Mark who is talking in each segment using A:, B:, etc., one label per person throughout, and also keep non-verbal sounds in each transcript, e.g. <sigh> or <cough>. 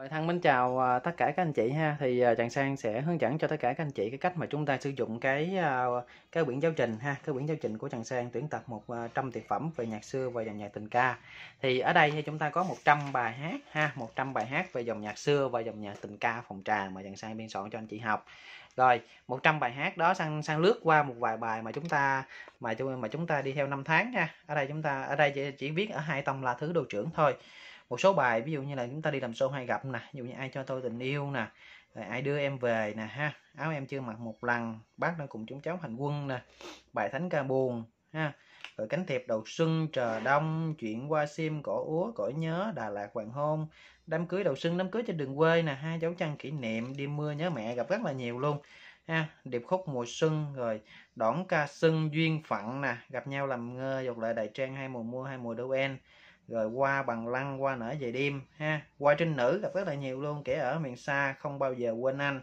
A: rồi Thăng mến chào à, tất cả các anh chị ha. Thì à, Tràng Sang sẽ hướng dẫn cho tất cả các anh chị cái cách mà chúng ta sử dụng cái à, cái quyển giáo trình ha, cái quyển giáo trình của Tràng Sang tuyển tập 100 tuyệt phẩm về nhạc xưa và dòng nhạc tình ca. Thì ở đây thì chúng ta có 100 bài hát ha, 100 bài hát về dòng nhạc xưa và dòng nhạc tình ca phòng trà mà Tràng Sang biên soạn cho anh chị học. Rồi, 100 bài hát đó sang sang lướt qua một vài bài mà chúng ta mà chúng mà chúng ta đi theo năm tháng ha. Ở đây chúng ta ở đây chỉ, chỉ viết ở hai tông là thứ đồ trưởng thôi một số bài ví dụ như là chúng ta đi làm show hay gặp nè ví dụ như ai cho tôi tình yêu nè rồi ai đưa em về nè ha áo em chưa mặc một lần bác đang cùng chúng cháu hành quân nè bài thánh ca buồn ha rồi cánh thiệp đầu xuân chờ đông chuyển qua sim cỏ úa cổ nhớ đà lạt hoàng hôn đám cưới đầu xuân đám cưới trên đường quê nè hai cháu chân kỷ niệm đêm mưa nhớ mẹ gặp rất là nhiều luôn ha điệp khúc mùa xuân rồi đón ca xuân duyên phận nè gặp nhau làm ngơ dọc lại đại trang hai mùa mưa hai mùa en rồi qua bằng lăng qua nở về đêm ha qua trinh nữ gặp rất là nhiều luôn kể ở miền xa không bao giờ quên anh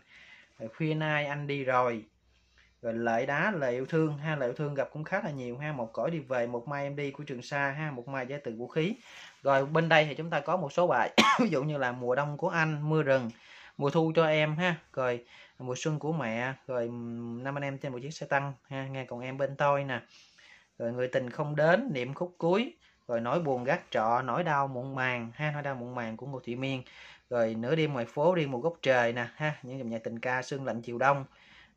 A: rồi khuya nay anh đi rồi rồi lợi đá lời yêu thương ha lời yêu thương gặp cũng khá là nhiều ha một cõi đi về một mai em đi của trường sa ha một mai giải từ vũ khí rồi bên đây thì chúng ta có một số bài <coughs> ví dụ như là mùa đông của anh mưa rừng mùa thu cho em ha rồi mùa xuân của mẹ rồi năm anh em trên một chiếc xe tăng ha nghe còn em bên tôi nè rồi người tình không đến niệm khúc cuối rồi nói buồn gác trọ nỗi đau muộn màng ha nỗi đau muộn màng của ngô thị miên rồi nửa đêm ngoài phố riêng một góc trời nè ha những dòng nhạc tình ca sương lạnh chiều đông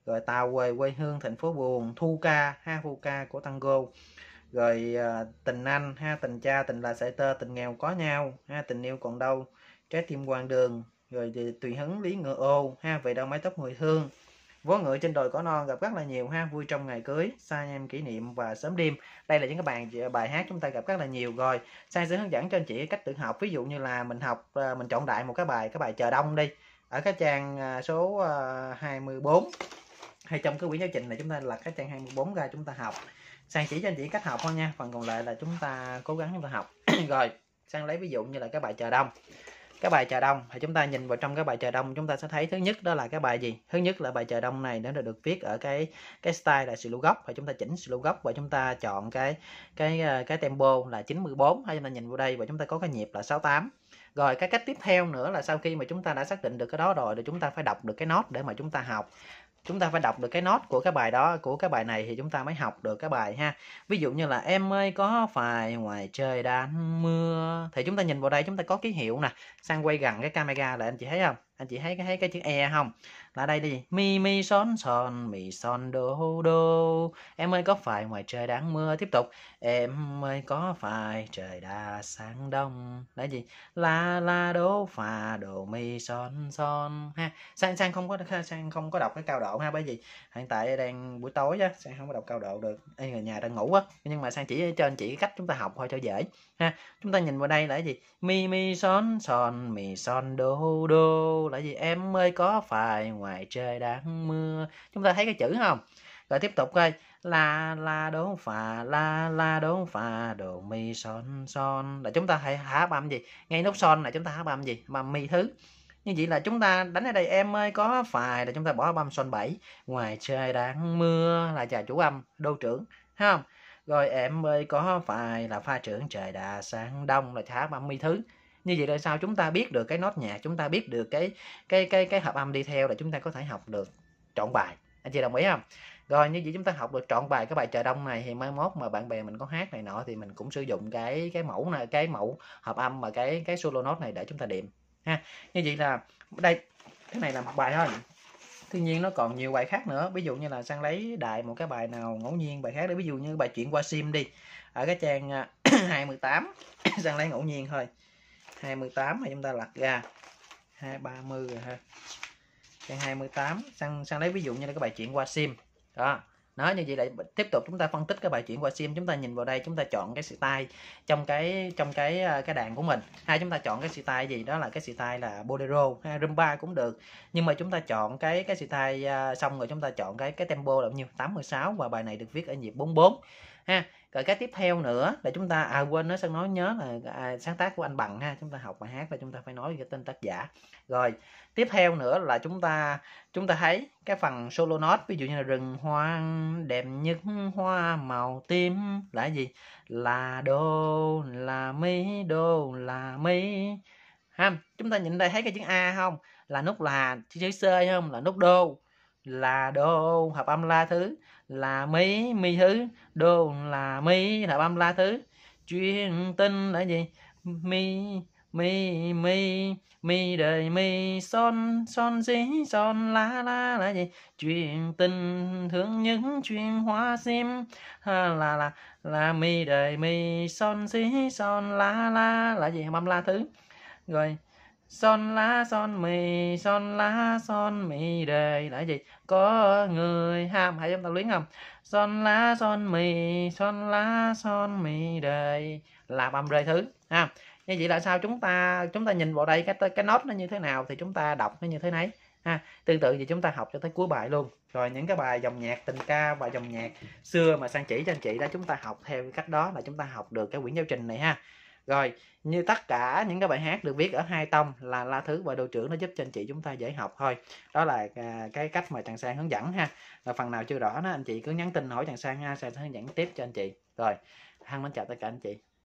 A: rồi tàu quê quê hương thành phố buồn thu ca ha thu ca của tango rồi à, tình anh ha tình cha tình là sợi tơ tình nghèo có nhau ha tình yêu còn đâu trái tim quang đường rồi tùy hứng lý ngựa ô ha về đâu mái tóc người thương Vó ngựa trên đồi cỏ non gặp rất là nhiều ha, vui trong ngày cưới, xa em kỷ niệm và sớm đêm. Đây là những cái bài bài hát chúng ta gặp rất là nhiều rồi. Sai sẽ hướng dẫn cho anh chị cách tự học, ví dụ như là mình học à, mình chọn đại một cái bài cái bài chờ đông đi. Ở cái trang à, số 24 à, hay trong cái quyển giáo trình này chúng ta lật cái trang 24 ra chúng ta học. Sang chỉ cho anh chị cách học thôi nha, phần còn lại là chúng ta cố gắng chúng ta học. <coughs> rồi, sang lấy ví dụ như là cái bài chờ đông cái bài chờ đông thì chúng ta nhìn vào trong cái bài chờ đông chúng ta sẽ thấy thứ nhất đó là cái bài gì thứ nhất là bài chờ đông này nó được viết ở cái cái style là slow góc và chúng ta chỉnh slow góc và chúng ta chọn cái cái ờ, cái tempo là 94 hay chúng ta nhìn vào đây và chúng ta có cái nhịp là 68 rồi cái cách tiếp theo nữa là sau khi mà chúng ta đã xác định được cái đó rồi thì chúng ta phải đọc được cái nốt để mà chúng ta học chúng ta phải đọc được cái nốt của cái bài đó của cái bài này thì chúng ta mới học được cái bài ha ví dụ như là em ơi có phải ngoài trời đang mưa thì chúng ta nhìn vào đây chúng ta có ký hiệu nè sang quay gần cái camera là anh chị thấy không anh chị thấy cái thấy cái chữ e không là đây đi mi mi son son mi son đô đô em ơi có phải ngoài trời đang mưa tiếp tục em ơi có phải trời đã sáng đông là gì la la đô phà đồ mi son son ha sang sang không có sang không có đọc cái cao độ ha bởi vì hiện tại đang buổi tối á sang không có đọc cao độ được Ê, người nhà đang ngủ á nhưng mà sang chỉ cho anh chị cách chúng ta học thôi cho dễ ha chúng ta nhìn vào đây là gì mi mi son son mi son đô đô yêu là gì em ơi có phải ngoài trời đang mưa chúng ta thấy cái chữ không rồi tiếp tục coi la la đố phà la la đố phà đồ mi son son là chúng ta hãy hạ âm gì ngay nút son là chúng ta hạ âm gì âm mi thứ như vậy là chúng ta đánh ở đây em ơi có phải là chúng ta bỏ âm son 7 ngoài trời đang mưa là trà chủ âm đô trưởng thấy không rồi em ơi có phải là pha trưởng trời đã sáng đông là hạ âm mi thứ như vậy là sao chúng ta biết được cái nốt nhạc chúng ta biết được cái cái cái cái hợp âm đi theo để chúng ta có thể học được trọn bài anh chị đồng ý không rồi như vậy chúng ta học được trọn bài cái bài chờ đông này thì mai mốt mà bạn bè mình có hát này nọ thì mình cũng sử dụng cái cái mẫu này cái mẫu hợp âm mà cái cái solo nốt này để chúng ta điểm ha như vậy là đây cái này là một bài thôi tuy nhiên nó còn nhiều bài khác nữa ví dụ như là sang lấy đại một cái bài nào ngẫu nhiên bài khác để ví dụ như bài chuyện qua sim đi ở cái trang 28 à, <clears throat> <coughs> sang lấy ngẫu nhiên thôi 28 mà chúng ta lật ra 2 30 rồi ha trang 28 sang sang lấy ví dụ như là cái bài chuyển qua sim đó nó như vậy lại tiếp tục chúng ta phân tích cái bài chuyển qua sim chúng ta nhìn vào đây chúng ta chọn cái style trong cái trong cái à, cái đàn của mình hay chúng ta chọn cái style gì đó là cái style là bolero hay rumba cũng được nhưng mà chúng ta chọn cái cái style à, xong rồi chúng ta chọn cái cái tempo là bao nhiêu 86 và bài này được viết ở nhịp 44 ha rồi cái tiếp theo nữa là chúng ta à quên nói sân nói nhớ là à, sáng tác của anh bằng ha chúng ta học bài hát là chúng ta phải nói cái tên tác giả rồi tiếp theo nữa là chúng ta chúng ta thấy cái phần solo note ví dụ như là rừng hoa đẹp nhất hoa màu tím là gì là đô là mi đô là mi ha chúng ta nhìn đây thấy cái chữ a không là nút là chữ, chữ c không là nút đô là đô hợp âm la thứ là mi mi thứ đô là mi hợp âm la thứ chuyên tinh là gì mi mi mi mi đời mi son son dí son lá lá là gì chuyện tình thương những chuyện hoa sim ha, là là là mi đời mi son dí son lá lá là gì hợp âm la thứ rồi son lá son mì son lá son mì đề là gì có người ham hãy chúng ta luyến không son lá son mì son lá son mì đề là âm rê thứ ha như vậy là sao chúng ta chúng ta nhìn vào đây cái cái nốt nó như thế nào thì chúng ta đọc nó như thế này ha tương tự thì chúng ta học cho tới cuối bài luôn rồi những cái bài dòng nhạc tình ca và dòng nhạc xưa mà sang chỉ cho anh chị đó chúng ta học theo cách đó là chúng ta học được cái quyển giáo trình này ha rồi như tất cả những cái bài hát được viết ở hai tông là la thứ và đội trưởng nó giúp cho anh chị chúng ta dễ học thôi đó là à, cái cách mà chàng sang hướng dẫn ha là phần nào chưa rõ đó anh chị cứ nhắn tin hỏi chàng sang ha sang sẽ hướng dẫn tiếp cho anh chị rồi hăng mến chào tất cả anh chị